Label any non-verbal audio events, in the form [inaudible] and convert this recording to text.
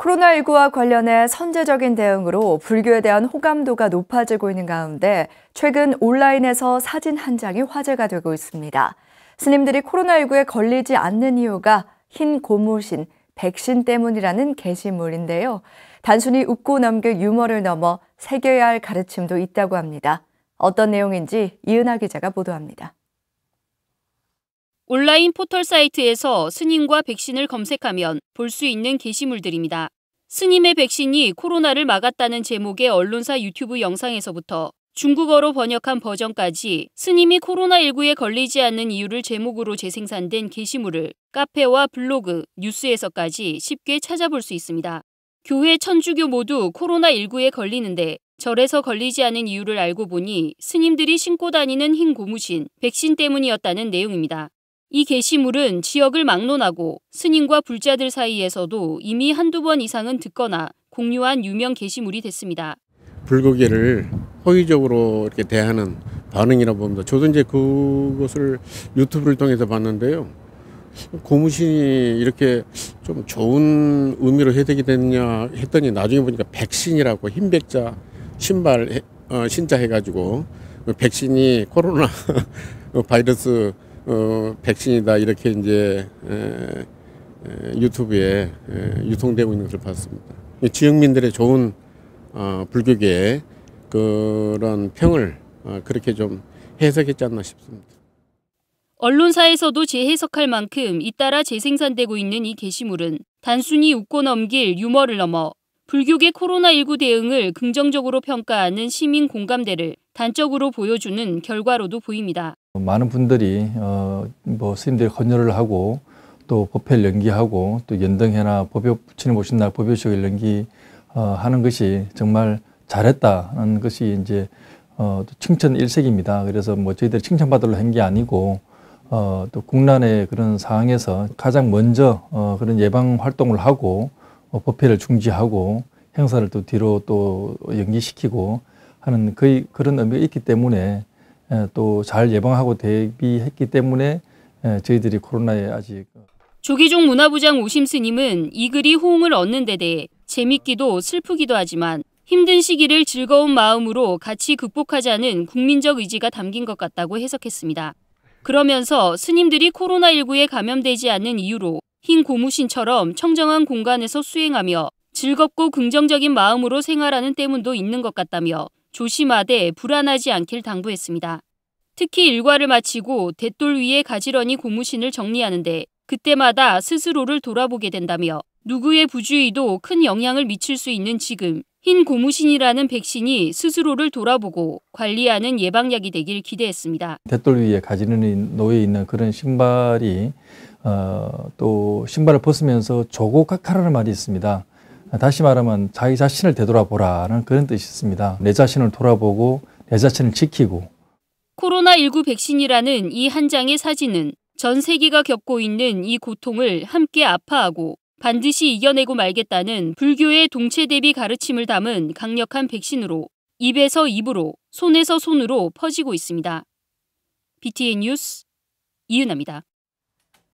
코로나19와 관련해 선제적인 대응으로 불교에 대한 호감도가 높아지고 있는 가운데 최근 온라인에서 사진 한 장이 화제가 되고 있습니다. 스님들이 코로나19에 걸리지 않는 이유가 흰 고무신, 백신 때문이라는 게시물인데요. 단순히 웃고 넘길 유머를 넘어 새겨야 할 가르침도 있다고 합니다. 어떤 내용인지 이은하 기자가 보도합니다. 온라인 포털 사이트에서 스님과 백신을 검색하면 볼 수 있는 게시물들입니다. 스님의 백신이 코로나를 막았다는 제목의 언론사 유튜브 영상에서부터 중국어로 번역한 버전까지 스님이 코로나19에 걸리지 않는 이유를 제목으로 재생산된 게시물을 카페와 블로그, 뉴스에서까지 쉽게 찾아볼 수 있습니다. 교회 천주교 모두 코로나19에 걸리는데 절에서 걸리지 않은 이유를 알고 보니 스님들이 신고 다니는 흰 고무신, 백신 때문이었다는 내용입니다. 이 게시물은 지역을 막론하고 스님과 불자들 사이에서도 이미 한두 번 이상은 듣거나 공유한 유명 게시물이 됐습니다. 불고기를 호의적으로 이렇게 대하는 반응이라 봅니다. 저도 이제 그것을 유튜브를 통해서 봤는데요. 고무신이 이렇게 좀 좋은 의미로 해석이 됐냐 했더니 나중에 보니까 백신이라고 흰백자 신발 어, 신자 해가지고 백신이 코로나 [laughs] 바이러스 어, 백신이다 이렇게 이제 에, 에, 유튜브에 에, 유통되고 있는 것을 봤습니다. 지역민들의 좋은 어, 불교계 그런 평을 어, 그렇게 좀 해석했지 않나 싶습니다. 언론사에서도 재해석할 만큼 잇따라 재생산되고 있는 이 게시물은 단순히 웃고 넘길 유머를 넘어 불교계 코로나19 대응을 긍정적으로 평가하는 시민 공감대를 단적으로 보여주는 결과로도 보입니다. 많은 분들이 어, 뭐 스님들이 헌혈을 하고 또 법회를 연기하고 또 연등회나 법요 부친을 모신 날 법요식을 연기하는 것이 정말 잘했다는 것이 이제 어, 칭찬 일색입니다. 그래서 뭐 저희들이 칭찬받으려 한게 아니고 어, 또 국난의 그런 상황에서 가장 먼저 어, 그런 예방 활동을 하고 어, 법회를 중지하고 행사를 또 뒤로 또 연기시키고 하는 거의 그런 의미가 있기 때문에 예, 또잘 예방하고 대비했기 때문에 예, 저희들이 코로나에 아직 조기종 문화부장 오심 스님은 이 글이 호응을 얻는 데 대해 재밌기도 슬프기도 하지만 힘든 시기를 즐거운 마음으로 같이 극복하자는 국민적 의지가 담긴 것 같다고 해석했습니다. 그러면서 스님들이 코로나19에 감염되지 않는 이유로 흰 고무신처럼 청정한 공간에서 수행하며 즐겁고 긍정적인 마음으로 생활하는 때문도 있는 것 같다며 조심하되 불안하지 않길 당부했습니다. 특히 일과를 마치고 대돌 위에 가지런히 고무신을 정리하는데 그때마다 스스로를 돌아보게 된다며 누구의 부주의도 큰 영향을 미칠 수 있는 지금 흰 고무신이라는 백신이 스스로를 돌아보고 관리하는 예방약이 되길 기대했습니다. 대돌 위에 가지런히 놓여 있는 그런 신발이 어, 또 신발을 벗으면서 조곡하카라는 말이 있습니다. 다시 말하면 자기 자신을 되돌아보라는 그런 뜻이 있습니다. 내 자신을 돌아보고 내 자신을 지키고. 코로나19 백신이라는 이 한 장의 사진은 전 세계가 겪고 있는 이 고통을 함께 아파하고 반드시 이겨내고 말겠다는 불교의 동체 대비 가르침을 담은 강력한 백신으로 입에서 입으로, 손에서 손으로 퍼지고 있습니다. BTN 뉴스 이은아입니다.